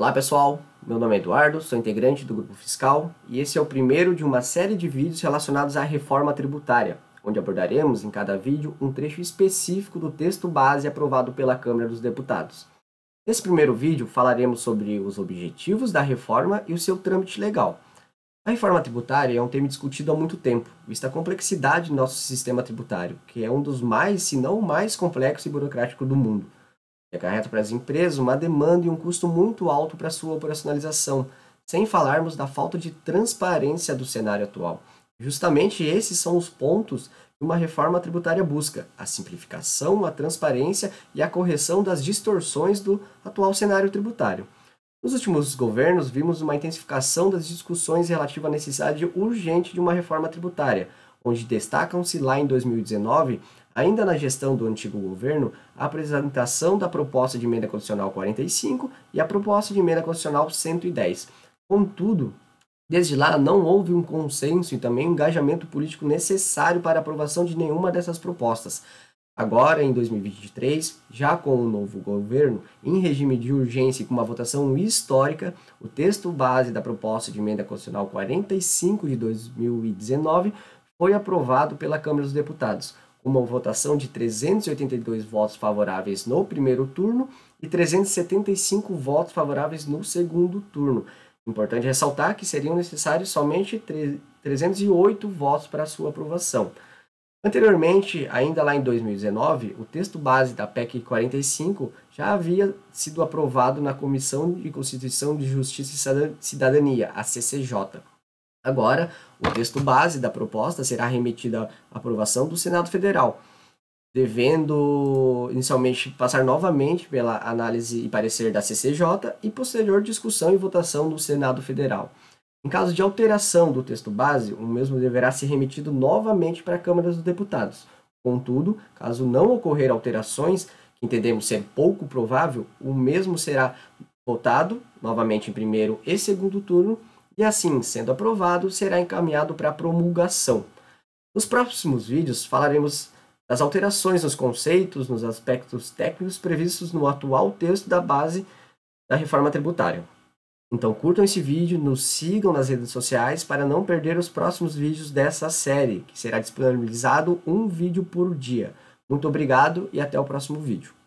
Olá pessoal, meu nome é Eduardo, sou integrante do Grupo Fiscal e esse é o primeiro de uma série de vídeos relacionados à reforma tributária, onde abordaremos em cada vídeo um trecho específico do texto base aprovado pela Câmara dos Deputados. Nesse primeiro vídeo falaremos sobre os objetivos da reforma e o seu trâmite legal. A reforma tributária é um tema discutido há muito tempo, vista a complexidade do nosso sistema tributário, que é um dos mais, se não o mais complexo e burocrático do mundo que acarreta para as empresas uma demanda e um custo muito alto para sua operacionalização, sem falarmos da falta de transparência do cenário atual. Justamente esses são os pontos que uma reforma tributária busca: a simplificação, a transparência e a correção das distorções do atual cenário tributário. Nos últimos governos, vimos uma intensificação das discussões relativa à necessidade urgente de uma reforma tributária, onde destacam-se lá em 2019, ainda na gestão do antigo governo, a apresentação da proposta de emenda constitucional 45 e a proposta de emenda constitucional 110. Contudo, Desde lá, não houve um consenso e também um engajamento político necessário para a aprovação de nenhuma dessas propostas. Agora, em 2023, já com o novo governo, em regime de urgência e com uma votação histórica, o texto base da proposta de emenda constitucional 45 de 2019 foi aprovado pela Câmara dos Deputados, com uma votação de 382 votos favoráveis no primeiro turno e 375 votos favoráveis no segundo turno. Importante ressaltar que seriam necessários somente 308 votos para sua aprovação. Anteriormente, ainda lá em 2019, o texto base da PEC 45 já havia sido aprovado na Comissão de Constituição de Justiça e Cidadania, a CCJ. Agora, o texto base da proposta será remetido à aprovação do Senado Federal, devendo inicialmente passar novamente pela análise e parecer da CCJ e posterior discussão e votação do Senado Federal. Em caso de alteração do texto base, o mesmo deverá ser remetido novamente para a Câmara dos Deputados. Contudo, caso não ocorrer alterações, que entendemos ser pouco provável, o mesmo será votado novamente em primeiro e segundo turno e assim, sendo aprovado, será encaminhado para promulgação. Nos próximos vídeos falaremos das alterações nos conceitos, nos aspectos técnicos previstos no atual texto da base da reforma tributária. Então curtam esse vídeo, nos sigam nas redes sociais para não perder os próximos vídeos dessa série, que será disponibilizado um vídeo por dia. Muito obrigado e até o próximo vídeo.